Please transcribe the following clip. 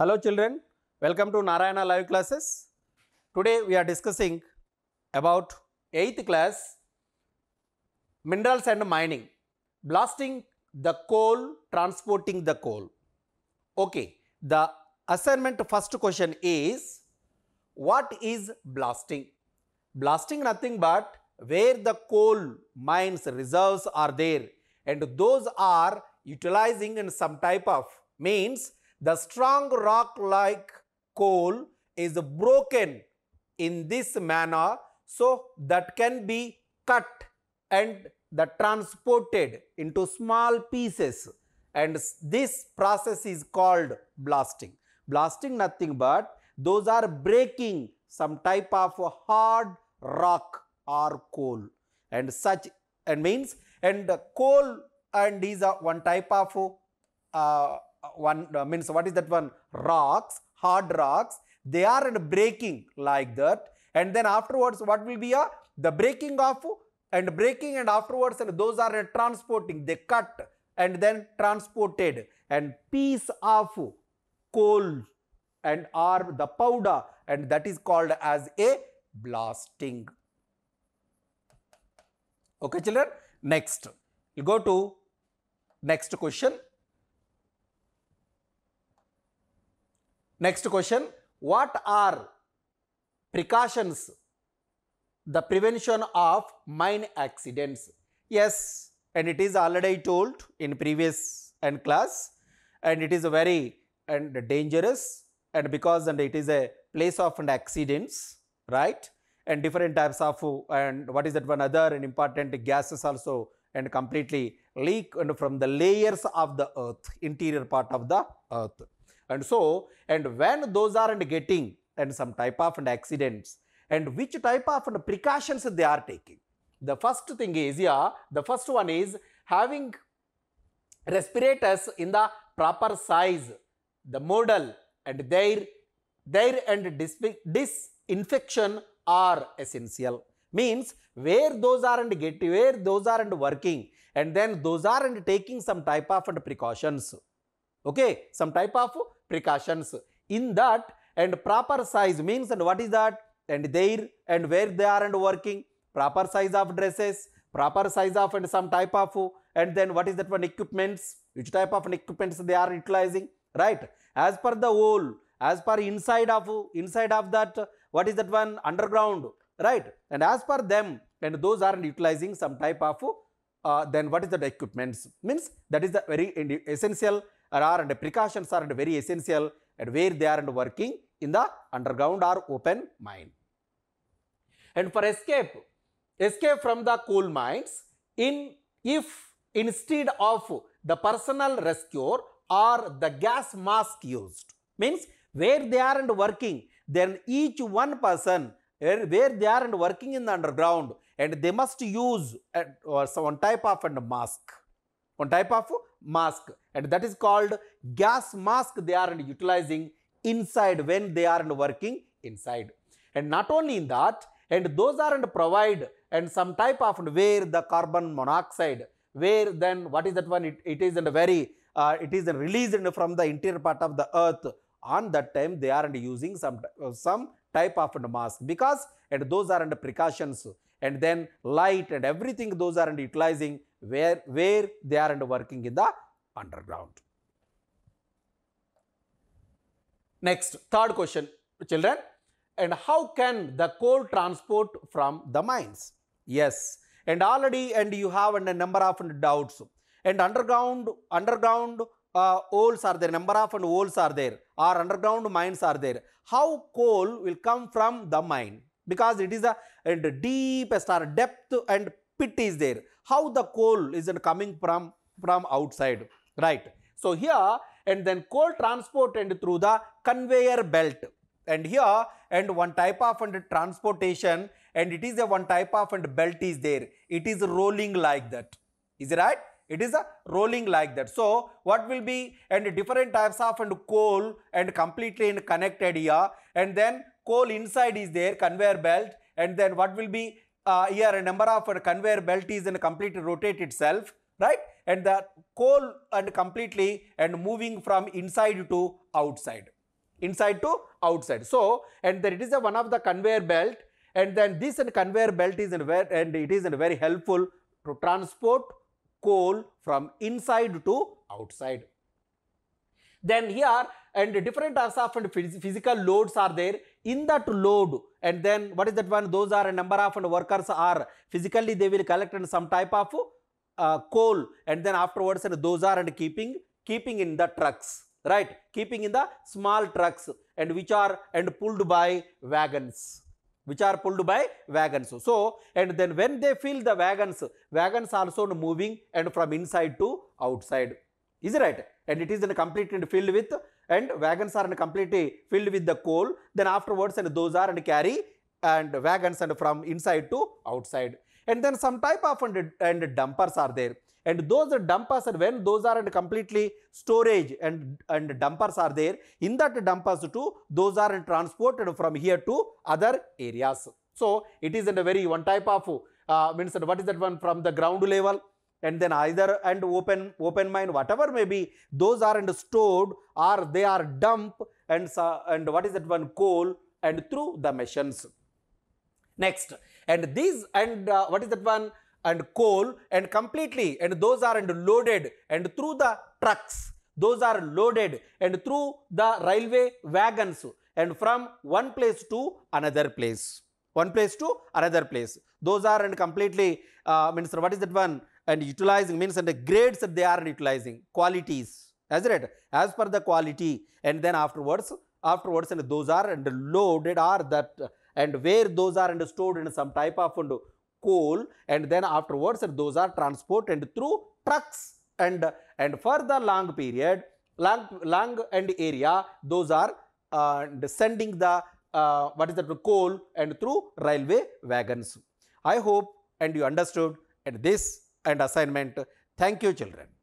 Hello children, welcome to Narayana live classes. Today we are discussing about 8th class minerals and mining, blasting the coal, transporting the coal. Okay, the assignment first question is what is blasting? Blasting nothing but where the coal mines reserves are there and those are utilizing in some type of means the strong rock like coal is broken in this manner so that can be cut and the transported into small pieces and this process is called blasting. Blasting nothing but those are breaking some type of hard rock or coal and such and means and coal and is a one type of uh, uh, one uh, means what is that one rocks hard rocks they are breaking like that and then afterwards what will be a the breaking of and breaking and afterwards and those are transporting they cut and then transported and piece of coal and are the powder and that is called as a blasting okay children next you go to next question Next question, what are precautions, the prevention of mine accidents? Yes, and it is already told in previous and class and it is very and dangerous and because and it is a place of and accidents, right? And different types of and what is that one other and important gases also and completely leak and from the layers of the earth, interior part of the earth. And so, and when those are not getting and some type of and accidents and which type of and precautions they are taking. The first thing is, yeah, the first one is having respirators in the proper size, the model and their, their and dis disinfection are essential. Means where those are not getting, where those are not working and then those are and taking some type of and precautions. Okay, some type of precautions in that and proper size means and what is that and there and where they are and working proper size of dresses proper size of and some type of and then what is that one equipments which type of equipments they are utilizing right as per the whole as per inside of inside of that what is that one underground right and as per them and those are utilizing some type of uh, then what is that equipments means that is the very essential are and precautions are and very essential and where they are and working in the underground or open mine. And for escape, escape from the coal mines, in if instead of the personal rescue or the gas mask used, means where they are and working, then each one person eh, where they are and working in the underground and they must use eh, or some type of and mask, one type of mask and that is called gas mask they are utilizing inside when they are working inside. And not only in that, and those are and provide and some type of where the carbon monoxide, where then what is that one? It, it is and very, uh, it is released from the interior part of the earth. On that time, they are and using some, uh, some type of and mask because and those are and precautions and then light and everything those are and utilizing where, where they are and working in the underground. Next, third question, children. And how can the coal transport from the mines? Yes, and already and you have and a number of and doubts. And underground, underground uh, holes are there, number of and holes are there, or underground mines are there. How coal will come from the mine? Because it is a and deepest or depth and pit is there. How the coal is coming from, from outside, right? So here, and then coal transport and through the conveyor belt. And here, and one type of and transportation, and it is a one type of and belt is there. It is rolling like that. Is it right? It is a rolling like that. So, what will be and different types of and coal and completely connected here and then coal inside is there conveyor belt and then what will be uh, here a number of conveyor belt is in complete rotate itself, right? And the coal and completely and moving from inside to outside, inside to outside. So, and there it is a one of the conveyor belt and then this and conveyor belt is in where and it is in very helpful to transport coal from inside to outside. Then here and different types of and physical loads are there in that load and then what is that one those are a number of and workers are physically they will collect and some type of uh, coal and then afterwards and those are and keeping keeping in the trucks right keeping in the small trucks and which are and pulled by wagons which are pulled by wagons so and then when they fill the wagons wagons also moving and from inside to outside is it right? And it is completely filled with and wagons are completely filled with the coal. Then afterwards and those are and carry and wagons and from inside to outside. And then some type of and, and dumpers are there. And those dumpers and when those are and completely storage and, and dumpers are there. In that dumpers too, those are transported from here to other areas. So it is in a very one type of uh, means what is that one from the ground level and then either and open open mind whatever may be those are and stored or they are dump and and what is that one coal and through the machines next and these and uh, what is that one and coal and completely and those are and loaded and through the trucks those are loaded and through the railway wagons and from one place to another place one place to another place those are and completely uh, means what is that one and utilizing means and the grades that they are utilizing, qualities, as right, as per the quality, and then afterwards, afterwards, and those are and loaded are that, and where those are and stored in some type of and coal, and then afterwards, and those are transported through trucks, and and for the long period, long long and area, those are uh, sending the uh, what is that coal and through railway wagons. I hope and you understood and this and assignment. Thank you children.